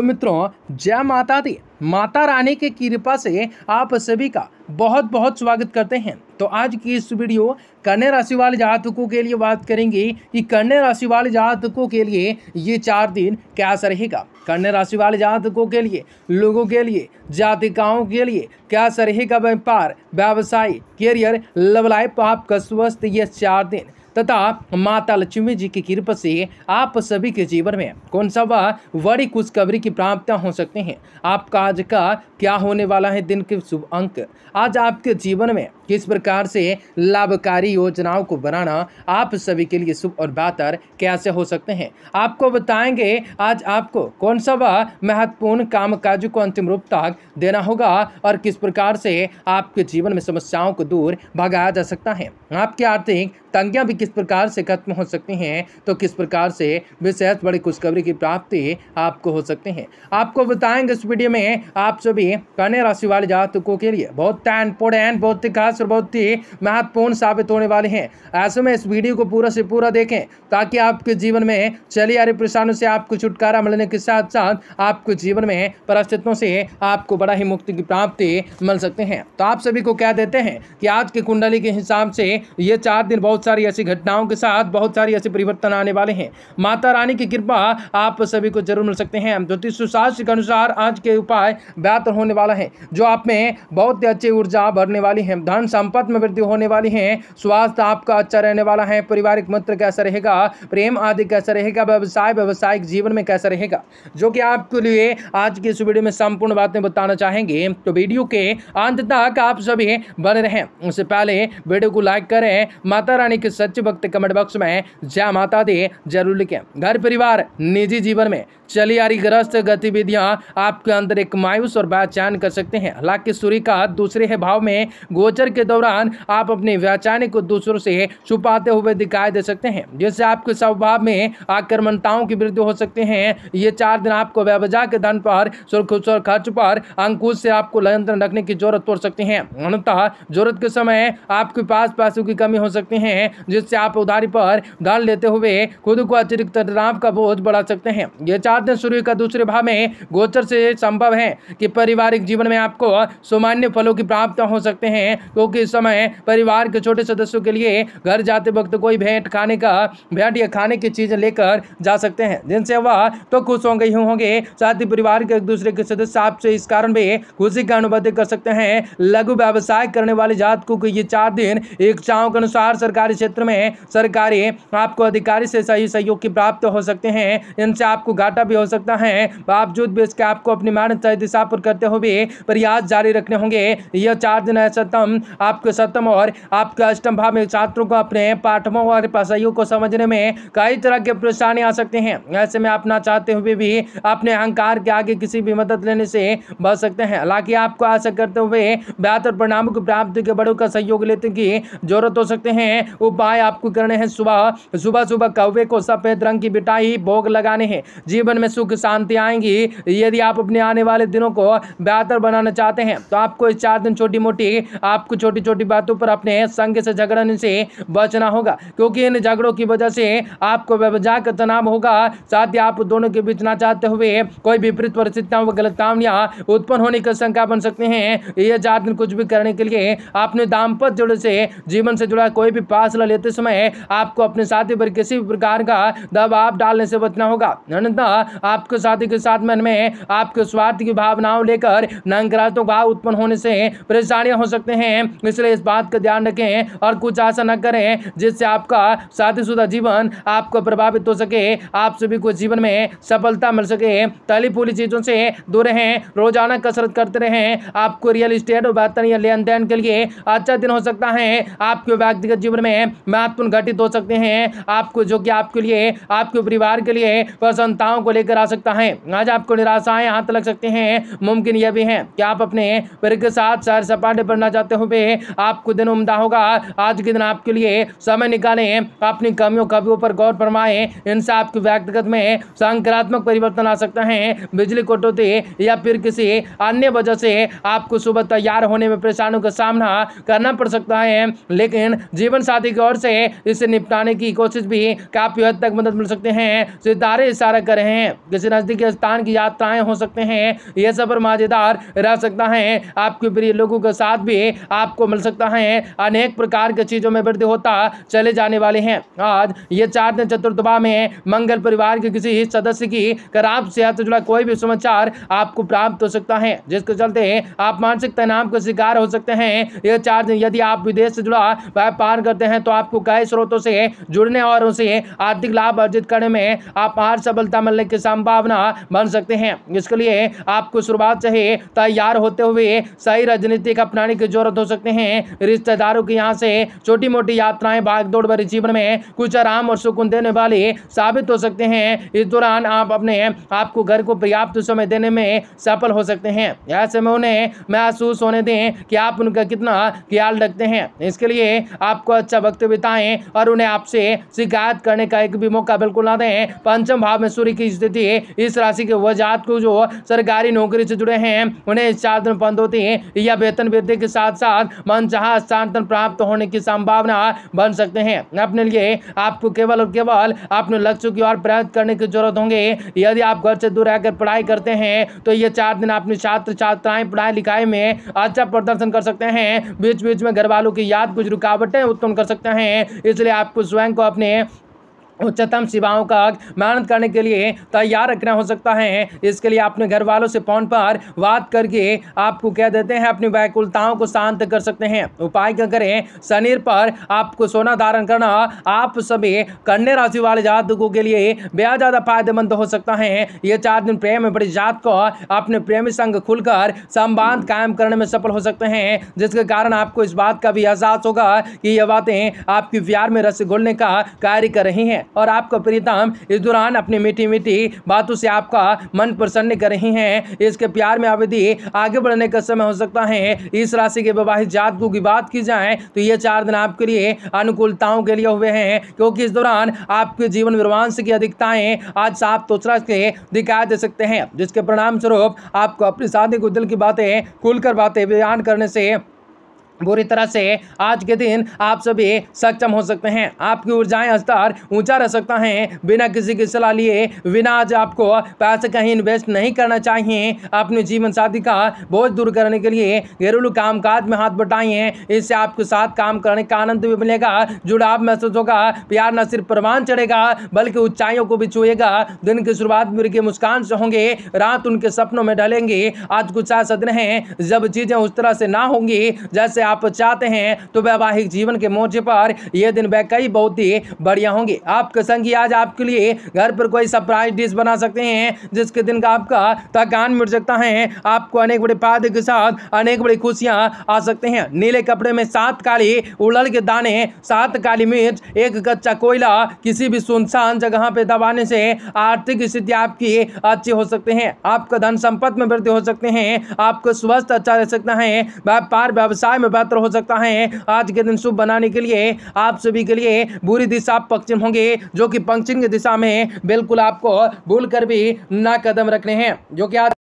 तो मित्रों जय माता दी माता रानी के कृपा से आप सभी का बहुत बहुत स्वागत करते हैं तो आज की इस वीडियो कन्या राशि वाले जातकों के लिए बात करेंगे कि कन्या राशि वाले जातकों के लिए ये चार दिन कैसा रहेगा कन्या राशि वाले जातकों के लिए लोगों के लिए जातिकाओं के लिए कैसा रहेगा व्यापार व्यवसाय करियर लव लाइफ आपका स्वस्थ ये चार दिन तथा माता लक्ष्मी जी की कृपा से आप सभी के जीवन में कौन सा वह बड़ी खुशखबरी की प्राप्त हो सकते हैं आपका आज का क्या होने वाला है दिन के शुभ अंक आज आपके जीवन में किस प्रकार से लाभकारी योजनाओं को बनाना आप सभी के लिए शुभ और बेहतर कैसे हो सकते हैं आपको बताएंगे आज आपको कौन सा वह महत्वपूर्ण काम काज को अंतिम रूप तक देना होगा और किस प्रकार से आपके जीवन में समस्याओं को दूर भगाया जा सकता है आपकी आर्थिक तंगियां भी किस प्रकार से खत्म हो सकती हैं तो किस प्रकार से विशेष बड़ी खुशखबरी की प्राप्ति आपको हो सकती है आपको बताएंगे इस वीडियो में आप सभी कन्या राशि वाले जातकों के लिए बहुत इंपोर्टेंट बहुत ही खास और बहुत ही महत्वपूर्ण साबित होने वाले हैं ऐसे में इस वीडियो को पूरा से पूरा देखें ताकि आपके जीवन में चली आ रही परेशानियों से आपको छुटकारा मिलने के साथ साथ आपको जीवन में परिस्थितियों से आपको बड़ा ही मुक्ति की प्राप्ति मिल सकते हैं तो आप सभी को कह देते हैं कि आज की कुंडली के हिसाब से ये चार दिन बहुत सारी ऐसी घटनाओं के साथ बहुत सारी ऐसे परिवर्तन आने वाले हैं माता रानी की कृपा आप सभी को जरूर मिल सकते हैं ज्योतिष शास्त्र के अनुसार आज के उपाय बेहतर होने वाला है जो आप में बहुत ही अच्छी ऊर्जा भरने वाली है धन संपत्त में वृद्धि होने वाली है स्वास्थ्य आपका अच्छा रहने वाला है पारिवारिक मित्र कैसा रहेगा प्रेम आदि कैसा रहेगा व्यवसाय व्यवसायिक जीवन में कैसा रहेगा जो कि आपके लिए आज की इस वीडियो में संपूर्ण बातें बताना चाहेंगे तो वीडियो के अंत तक आप सभी बने रहें उससे पहले वीडियो को लाइक करें माता रानी के सच्चे भक्त कमेंट बॉक्स में जय माता दी जरूर लिखें घर परिवार निजी जीवन में चली आ रही ग्रस्त गतिविधियां आपके अंदर एक मायूस और व्याचान कर सकते हैं हालांकि सूर्य का दूसरे है भाव में गोचर के दौरान आप अपने व्याचाने को दूसरों से छुपाते हुए दिखाई दे सकते हैं जिससे आपके स्वभाव में आक्रमणताओं की वृद्धि हो सकते हैं ये चार दिन आपको व्यवजा के धन पर खर्च पर अंकुश से आपको नियंत्रण रखने की जरूरत पड़ सकती है अन्यतः जरूरत के समय आपके पास पैसों की कमी हो सकती है जिससे आप उधारी पर धन लेते हुए खुद को अतिरिक्त तनाव का बोझ बढ़ा सकते हैं ये चार साथ सूर्य का दूसरे भाव में गोचर से संभव है कि पारिवारिक जीवन में आपको सामान्य फलों की प्राप्त हो सकते हैं क्योंकि इस समय परिवार के छोटे सदस्यों के लिए घर जाते वक्त कोई भेंट खाने का भेंट या खाने की चीज़ लेकर जा सकते हैं जिनसे वह तो खुश होंगे ही होंगे साथ ही परिवार के एक दूसरे के सदस्य आपसे इस कारण भी खुशी का अनुभव कर सकते हैं लघु व्यवसाय करने वाले जातकों को ये चार दिन इच्छाओं के अनुसार सरकारी क्षेत्र में सरकारी आपको अधिकारी से सही सहयोग की प्राप्त हो सकते हैं इनसे आपको घाटा भी हो सकता है बावजूद भी इसके आपको अपनी मेहनत सही दिशा पर करते हुए प्रयास जारी रखने होंगे यह चार दिन है सप्तम आपके सप्तम और आपके अष्टम भाव में छात्रों को अपने पाठवों और पसाइयों को समझने में कई तरह की परेशानी आ सकती हैं ऐसे में आप ना चाहते हुए भी अपने अहंकार के आगे किसी भी मदद लेने से बच सकते हैं हालांकि आपको आशा करते हुए बेहतर परिणामों की प्राप्ति के बड़ों का सहयोग लेते की जरूरत हो सकते हैं उपाय आपको करने हैं सुबह सुबह सुबह कौवे को सफेद रंग की बिटाई भोग लगाने हैं जीवन में सुख शांति आएंगी यदि आप अपने आने वाले दिनों को बेहतर बनाना चाहते हैं तो आपको इस चार दिन छोटी मोटी आपको छोटी छोटी बातों पर अपने संग से झगड़ने से बचना होगा क्योंकि इन झगड़ों की वजह से आपको व्यवजाक तनाव होगा साथ ही आप दोनों के बीच ना चाहते हुए कोई विपरीत परिस्थितियां व गलततावनियां उत्पन्न होने की शंका बन सकते हैं ये चार दिन कुछ भी करने के लिए आपने दाम्पत्य जुड़े से जीवन से जुड़ा कोई भी फासला लेते समय आपको अपने साथी पर किसी भी प्रकार का दबाव डालने से बचना होगा अन्यथा आपके साथ के साथ मन में आपके स्वार्थ की भावनाओं लेकर नकारात्मक भाव उत्पन्न होने से परेशानियां हो सकते हैं इसलिए इस बात का ध्यान रखें और कुछ ऐसा न करें जिससे आपका शादीशुदा जीवन आपको प्रभावित हो सके आप सभी को जीवन में सफलता मिल सके तली पुली चीज़ों से दूर रहें रोजाना कसरत करते रहें आपको रियल इस्टेट और बेहतर या लेन देन के लिए अच्छा दिन हो सकता है आपके व्यक्तिगत जीवन में महत्वपूर्ण घटित हो सकते हैं आपको जो कि आपके लिए आपके परिवार के लिए प्रसन्नताओं को को लेकर आ सकता है आज आपको निराशाएं हाथ लग सकते हैं मुमकिन यह भी है कि आप अपने पर के साथ सैर सपाटे पर ना जाते हुए आपको दिन उमदा होगा आज के दिन आपके लिए समय निकालें अपनी कमियों कमियों पर गौर फरमाएं इनसे आपके व्यक्तिगत में सकारात्मक परिवर्तन आ सकता है बिजली कटौती या फिर किसी अन्य वजह से आपको सुबह तैयार होने में परेशानियों का सामना करना पड़ सकता है लेकिन जीवन साथी की ओर से इसे निपटाने की कोशिश भी काफ़ी हद तक मदद मिल सकते हैं सितारे इशारा कर रहे हैं हैं किसी नज़दीकी स्थान की यात्राएं हो सकते हैं यह सफ़र मज़ेदार रह सकता है आपके प्रिय लोगों के साथ भी आपको मिल सकता है अनेक प्रकार के चीज़ों में वृद्धि होता चले जाने वाले हैं आज ये चार दिन चतुर्थवा में मंगल परिवार के किसी सदस्य की खराब सेहत से जुड़ा कोई भी समाचार आपको प्राप्त हो सकता है जिसके चलते आप मानसिक तनाव का शिकार हो सकते हैं यह चार दिन यदि आप विदेश से जुड़ा व्यापार करते हैं तो आपको कई स्रोतों से जुड़ने और उसे आर्थिक लाभ अर्जित करने में आप हार सफलता मिलने की संभावना बन सकते हैं इसके लिए आपको शुरुआत से तैयार होते हुए सही राजनीतिक अपनाने की जरूरत हो सकते हैं रिश्तेदारों के यहाँ से छोटी मोटी यात्राएं भागदौड़ भरे जीवन में कुछ आराम और सुकून देने वाले साबित हो सकते हैं इस दौरान आप अपने आपको घर को पर्याप्त समय देने में सफल हो सकते हैं ऐसे में उन्हें महसूस होने दें कि आप उनका कितना ख्याल रखते हैं इसके लिए आपको अच्छा वक्त बिताएं और उन्हें आपसे शिकायत करने का एक भी मौका बिल्कुल ना दें पंचम भाव में सूर्य की स्थिति इस राशि के वह जात को जो सरकारी नौकरी से जुड़े हैं उन्हें चार दिन बंद होती है या वेतन वृद्धि के साथ साथ मनचाहा स्थान प्राप्त होने की संभावना बन सकते हैं अपने लिए आपको केवल और केवल अपने लक्ष्य की ओर प्रयास करने की जरूरत होंगे यदि आप घर से दूर रहकर पढ़ाई करते हैं तो ये चार दिन अपने छात्र छात्राएं पढ़ाई लिखाई में अच्छा प्रदर्शन कर सकते हैं बीच बीच में घर वालों की याद कुछ रुकावटें उत्पन्न कर सकते हैं इसलिए आपको स्वयं को अपने उच्चतम सेवाओं का मेहनत करने के लिए तैयार रखना हो सकता है इसके लिए अपने घर वालों से फोन पर बात करके आपको कह देते हैं अपनी व्याकुलताओं को शांत कर सकते हैं उपाय क्या करें शनि पर आपको सोना धारण करना आप सभी कन्या राशि वाले जातकों के लिए बेहद ज़्यादा फायदेमंद हो सकता है ये चार दिन प्रेम में बड़ी जात को अपने प्रेमी संग खुलकर संबंध कायम करने में सफल हो सकते हैं जिसके कारण आपको इस बात का भी एहसास होगा कि यह बातें आपकी प्यार में रस घोलने का कार्य कर रही हैं और आपका प्रीतम इस दौरान अपनी मीठी मीठी बातों से आपका मन प्रसन्न कर रहे हैं इसके प्यार में अवधि आगे बढ़ने का समय हो सकता है इस राशि के विवाहित जातकों की बात की जाए तो ये चार दिन आपके लिए अनुकूलताओं के लिए हुए हैं क्योंकि इस दौरान आपके जीवन विरवांश की अधिकताएं आज साफ तोचरा से दिखाई दे सकते हैं जिसके परिणाम स्वरूप आपको अपनी शादी को दिल की बातें खुलकर बातें बयान करने से बुरी तरह से आज के दिन आप सभी सक्षम हो सकते हैं आपकी ऊर्जाएं स्तर ऊंचा रह सकता है बिना किसी की सलाह लिए बिना आज आपको पैसे कहीं इन्वेस्ट नहीं करना चाहिए अपने जीवन साथी का बोझ दूर करने के लिए घरेलू कामकाज में हाथ बटाइए इससे आपके साथ काम करने का आनंद भी मिलेगा जुड़ाव महसूस होगा प्यार न सिर्फ प्रमाण चढ़ेगा बल्कि ऊंचाइयों को भी छुएगा दिन की शुरुआत मेरी मुस्कान से होंगे रात उनके सपनों में ढलेंगे आज कुछ ऐसा दिन है जब चीज़ें उस तरह से ना होंगी जैसे आप चाहते हैं तो वैवाहिक जीवन के मोर्चे पर यह दिन वह कई बहुत ही बढ़िया होंगे आपके संगी आज आपके लिए घर पर कोई सरप्राइज डिश बना सकते हैं जिसके दिन का आपका थकान मिट सकता है आपको अनेक बड़े फायदे के साथ अनेक बड़ी खुशियां आ सकते हैं नीले कपड़े में सात काली उड़ल के दाने सात काली मिर्च एक कच्चा कोयला किसी भी सुनसान जगह पे दबाने से आर्थिक स्थिति आपकी अच्छी हो सकते हैं आपका धन संपत्ति में वृद्धि हो सकते हैं आपको स्वस्थ अच्छा रह सकता है व्यापार व्यवसाय में मात्र हो सकता है आज के दिन शुभ बनाने के लिए आप सभी के लिए बुरी दिशा पश्चिम होंगे जो कि पश्चिम की दिशा में बिल्कुल आपको भूल कर भी ना कदम रखने हैं जो कि आज